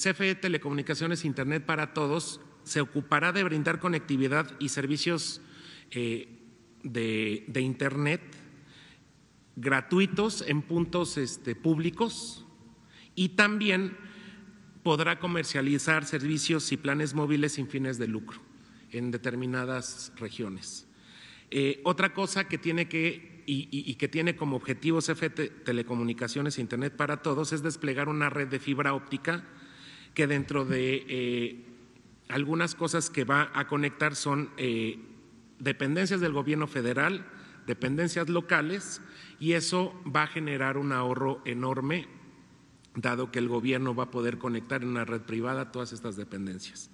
CFE Telecomunicaciones Internet para Todos se ocupará de brindar conectividad y servicios eh, de, Internet gratuitos en puntos este, públicos y también podrá comercializar servicios y planes móviles sin fines de lucro en determinadas regiones. Eh, otra cosa que tiene que y, que tiene como objetivo CFE Telecomunicaciones Internet para Todos es desplegar una red de fibra óptica que dentro de eh, algunas cosas que va a conectar son eh, dependencias del gobierno federal, dependencias locales, y eso va a generar un ahorro enorme, dado que el gobierno va a poder conectar en una red privada todas estas dependencias.